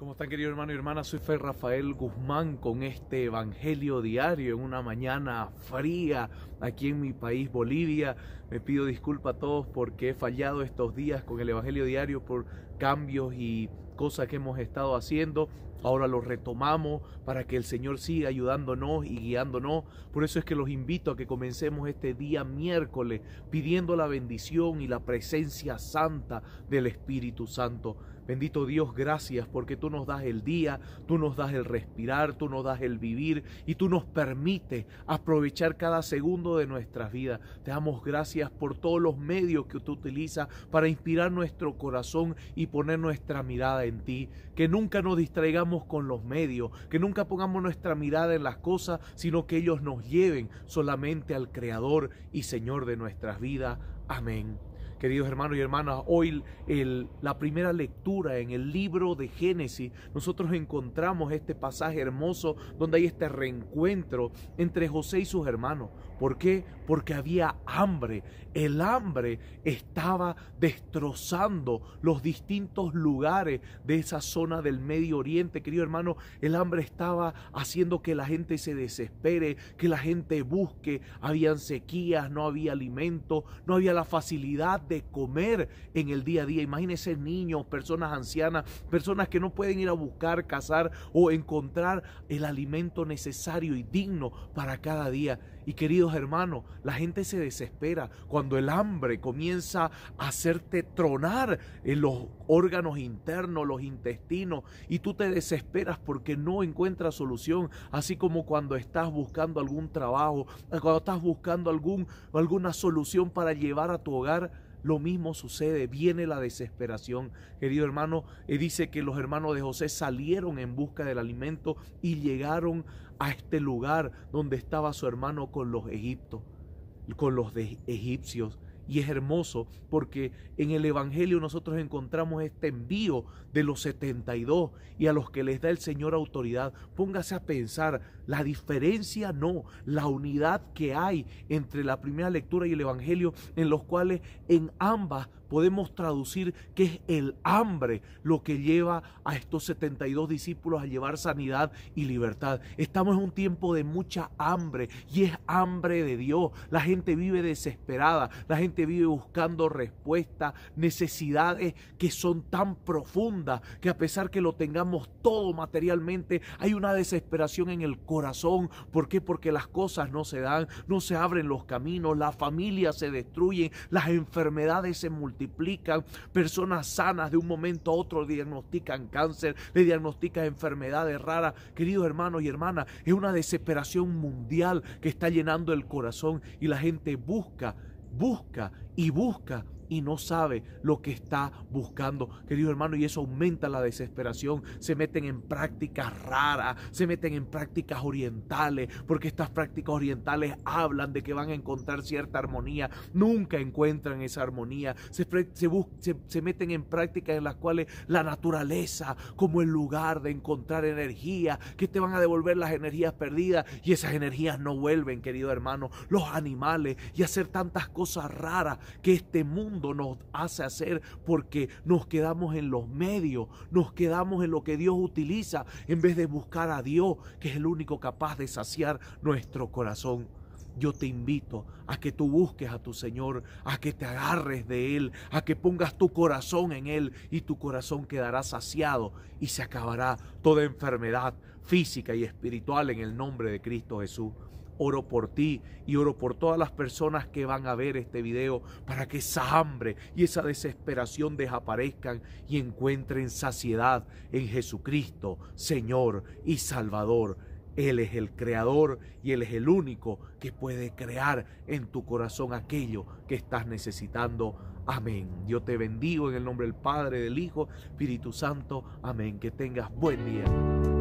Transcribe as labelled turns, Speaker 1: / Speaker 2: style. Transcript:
Speaker 1: ¿Cómo están queridos hermanos y hermanas? Soy Fer Rafael Guzmán con este Evangelio Diario en una mañana fría aquí en mi país Bolivia. Me pido disculpa a todos porque he fallado estos días con el Evangelio Diario por cambios y cosas que hemos estado haciendo ahora lo retomamos para que el Señor siga ayudándonos y guiándonos. Por eso es que los invito a que comencemos este día miércoles pidiendo la bendición y la presencia santa del Espíritu Santo. Bendito Dios, gracias porque tú nos das el día, tú nos das el respirar, tú nos das el vivir y tú nos permites aprovechar cada segundo de nuestras vidas. Te damos gracias por todos los medios que tú utilizas para inspirar nuestro corazón y poner nuestra mirada en ti. Que nunca nos distraigamos con los medios, que nunca pongamos nuestra mirada en las cosas, sino que ellos nos lleven solamente al Creador y Señor de nuestras vidas. Amén. Queridos hermanos y hermanas, hoy la primera lectura en el libro de Génesis, nosotros encontramos este pasaje hermoso donde hay este reencuentro entre José y sus hermanos. ¿Por qué? Porque había hambre. El hambre estaba destrozando los distintos lugares de esa zona del Medio Oriente. Querido hermano, el hambre estaba haciendo que la gente se desespere, que la gente busque. Habían sequías, no había alimento, no había la facilidad de comer en el día a día. Imagínense niños, personas ancianas, personas que no pueden ir a buscar, cazar o encontrar el alimento necesario y digno para cada día. Y queridos hermanos, la gente se desespera cuando el hambre comienza a hacerte tronar en los órganos internos, los intestinos, y tú te desesperas porque no encuentras solución, así como cuando estás buscando algún trabajo, cuando estás buscando algún, alguna solución para llevar a tu hogar, lo mismo sucede, viene la desesperación. Querido hermano, eh, dice que los hermanos de José salieron en busca del alimento y llegaron a este lugar donde estaba su hermano con los egiptos, con los de egipcios y es hermoso porque en el Evangelio nosotros encontramos este envío de los 72 y a los que les da el Señor autoridad. Póngase a pensar, la diferencia no, la unidad que hay entre la primera lectura y el Evangelio en los cuales en ambas podemos traducir que es el hambre lo que lleva a estos 72 discípulos a llevar sanidad y libertad. Estamos en un tiempo de mucha hambre y es hambre de Dios. La gente vive desesperada, la gente vive buscando respuestas, necesidades que son tan profundas que a pesar que lo tengamos todo materialmente, hay una desesperación en el corazón. ¿Por qué? Porque las cosas no se dan, no se abren los caminos, las familias se destruyen, las enfermedades se multiplican multiplican, personas sanas de un momento a otro diagnostican cáncer, le diagnostican enfermedades raras. Queridos hermanos y hermanas, es una desesperación mundial que está llenando el corazón y la gente busca, busca y busca y no sabe lo que está buscando, querido hermano, y eso aumenta la desesperación. Se meten en prácticas raras, se meten en prácticas orientales, porque estas prácticas orientales hablan de que van a encontrar cierta armonía, nunca encuentran esa armonía, se, se, se, meten en prácticas en las cuales la naturaleza como el lugar de encontrar energía, que te van a devolver las energías perdidas y esas energías no vuelven, querido hermano, los animales y hacer tantas cosas raras que este mundo nos hace hacer porque nos quedamos en los medios, nos quedamos en lo que Dios utiliza en vez de buscar a Dios, que es el único capaz de saciar nuestro corazón yo te invito a que tú busques a tu Señor, a que te agarres de Él, a que pongas tu corazón en Él y tu corazón quedará saciado y se acabará toda enfermedad física y espiritual en el nombre de Cristo Jesús. Oro por ti y oro por todas las personas que van a ver este video para que esa hambre y esa desesperación desaparezcan y encuentren saciedad en Jesucristo, Señor y Salvador. Él es el creador y Él es el único que puede crear en tu corazón aquello que estás necesitando. Amén. Yo te bendigo en el nombre del Padre, del Hijo, Espíritu Santo. Amén. Que tengas buen día.